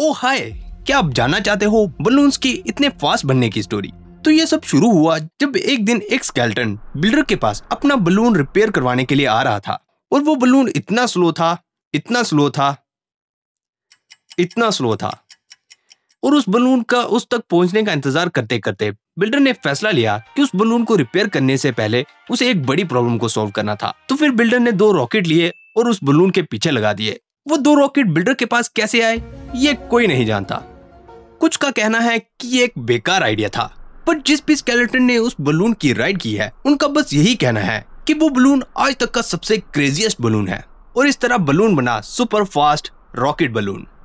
ओ हाय क्या आप जानना चाहते हो बलून्स की इतने फास्ट बनने की स्टोरी तो ये सब शुरू हुआ जब एक दिन एक स्केल्टन बिल्डर के पास अपना बलून रिपेयर करवाने के लिए आ रहा था और वो बलून इतना स्लो था इतना स्लो था इतना स्लो था और उस बलून का उस तक पहुंचने का इंतजार करते करते बिल्डर ने फैसला लिया कि उस बलून को रिपेयर करने से पहले उसे एक बड़ी प्रॉब्लम को सॉल्व करना था तो फिर बिल्डर ने दो रॉकेट लिए और उस बलून के पीछे लगा दिए वो दो रॉकेट बिल्डर के पास कैसे आए ये कोई नहीं जानता कुछ का कहना है कि एक बेकार आइडिया था पर जिस भी स्केलेटन ने उस बलून की राइड की है उनका बस यही कहना है कि वो बलून आज तक का सबसे क्रेजियस्ट बलून है और इस तरह बलून बना सुपर फास्ट रॉकेट बलून